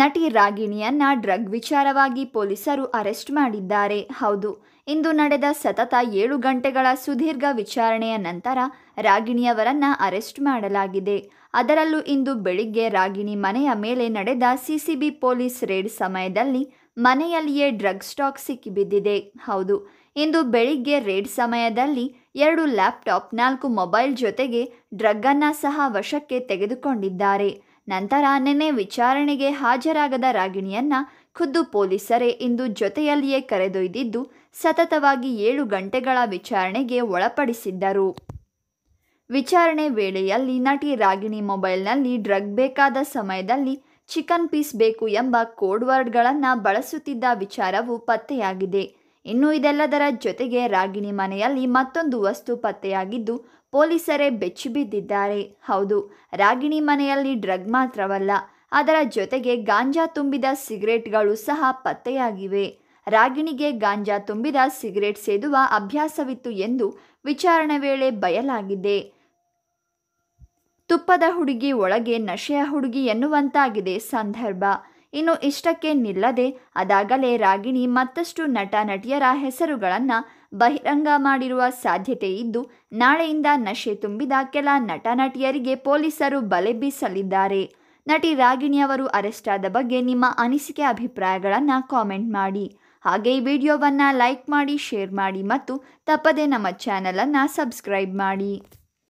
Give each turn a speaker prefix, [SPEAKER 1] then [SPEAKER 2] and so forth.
[SPEAKER 1] ನಟಿ ರಾಗಿಣಿಯನ್ನ ಡ್ರಗ್ ವಿಚಾರವಾಗಿ ಪೊಲೀಸರು ಅರೆಸ್ಟ್ ಮಾಡಿದ್ದಾರೆ ಹೌದು ಇಂದು ನಡೆದ ಸತತ ಏಳು ಗಂಟೆಗಳ ಸುದೀರ್ಘ ವಿಚಾರಣೆಯ ನಂತರ ರಾಗಿಣಿಯವರನ್ನ ಅರೆಸ್ಟ್ ಮಾಡಲಾಗಿದೆ ಅದರಲ್ಲೂ ಇಂದು ಬೆಳಿಗ್ಗೆ ರಾಗಿಣಿ ಮನೆಯ ಮೇಲೆ ನಡೆದ ಸಿಸಿಬಿ ಪೊಲೀಸ್ ರೇಡ್ ಸಮಯದಲ್ಲಿ ಮನೆಯಲ್ಲಿಯೇ ಡ್ರಗ್ ಸ್ಟಾಕ್ ಸಿಕ್ಕಿಬಿದ್ದಿದೆ ಹೌದು ಇಂದು ಬೆಳಿಗ್ಗೆ ರೇಡ್ ಸಮಯದಲ್ಲಿ ಎರಡು ಲ್ಯಾಪ್ಟಾಪ್ ನಾಲ್ಕು ಮೊಬೈಲ್ ಜೊತೆಗೆ ಡ್ರಗ್ ಸಹ ವಶಕ್ಕೆ ತೆಗೆದುಕೊಂಡಿದ್ದಾರೆ ನಂತರ ನಿನ್ನೆ ವಿಚಾರಣೆಗೆ ಹಾಜರಾಗದ ರಾಗಿಣಿಯನ್ನ ಖುದ್ದು ಪೊಲೀಸರೇ ಇಂದು ಜೊತೆಯಲ್ಲಿಯೇ ಕರೆದೊಯ್ದಿದ್ದು ಸತತವಾಗಿ ಏಳು ಗಂಟೆಗಳ ವಿಚಾರಣೆಗೆ ಒಳಪಡಿಸಿದ್ದರು ವಿಚಾರಣೆ ವೇಳೆಯಲ್ಲಿ ನಟಿ ರಾಗಿಣಿ ಮೊಬೈಲ್ನಲ್ಲಿ ಡ್ರಗ್ ಬೇಕಾದ ಸಮಯದಲ್ಲಿ ಚಿಕನ್ ಪೀಸ್ ಬೇಕು ಎಂಬ ಕೋಡ್ ವರ್ಡ್ಗಳನ್ನು ಬಳಸುತ್ತಿದ್ದ ವಿಚಾರವು ಪತ್ತೆಯಾಗಿದೆ ಇನ್ನು ಇದೆಲ್ಲದರ ಜೊತೆಗೆ ರಾಗಿಣಿ ಮನೆಯಲ್ಲಿ ಮತ್ತೊಂದು ವಸ್ತು ಪತ್ತೆಯಾಗಿದ್ದು ಪೊಲೀಸರೇ ಬೆಚ್ಚಿ ಬಿದ್ದಿದ್ದಾರೆ ಹೌದು ರಾಗಿಣಿ ಮನೆಯಲ್ಲಿ ಡ್ರಗ್ ಮಾತ್ರವಲ್ಲ ಅದರ ಜೊತೆಗೆ ಗಾಂಜಾ ತುಂಬಿದ ಸಿಗರೇಟ್ಗಳು ಸಹ ಪತ್ತೆಯಾಗಿವೆ ರಾಗಿಣಿಗೆ ಗಾಂಜಾ ತುಂಬಿದ ಸಿಗರೇಟ್ ಸೇದುವ ಅಭ್ಯಾಸವಿತ್ತು ಎಂದು ವಿಚಾರಣೆ ವೇಳೆ ಬಯಲಾಗಿದೆ ತುಪ್ಪದ ಹುಡುಗಿ ಒಳಗೆ ನಶೆಯ ಹುಡುಗಿ ಎನ್ನುವಂತಾಗಿದೆ ಸಂದರ್ಭ ಇನ್ನು ಇಷ್ಟಕ್ಕೆ ನಿಲ್ಲದೆ ಅದಾಗಲೇ ರಾಗಿಣಿ ಮತ್ತಷ್ಟು ನಟ ನಟಿಯರ ಹೆಸರುಗಳನ್ನು ಬಹಿರಂಗ ಮಾಡಿರುವ ಸಾಧ್ಯತೆ ಇದ್ದು ನಾಳೆಯಿಂದ ನಶೆ ತುಂಬಿದ ಕೆಲ ನಟ ನಟಿಯರಿಗೆ ಪೊಲೀಸರು ಬಲೆ ಬೀಸಲಿದ್ದಾರೆ ನಟಿ ರಾಗಿಣಿಯವರು ಅರೆಸ್ಟ್ ಆದ ಬಗ್ಗೆ ನಿಮ್ಮ ಅನಿಸಿಕೆ ಅಭಿಪ್ರಾಯಗಳನ್ನು ಕಾಮೆಂಟ್ ಮಾಡಿ ಹಾಗೆ ಈ ವಿಡಿಯೋವನ್ನು ಲೈಕ್ ಮಾಡಿ ಶೇರ್ ಮಾಡಿ ಮತ್ತು ತಪ್ಪದೇ ನಮ್ಮ ಚಾನಲನ್ನು ಸಬ್ಸ್ಕ್ರೈಬ್ ಮಾಡಿ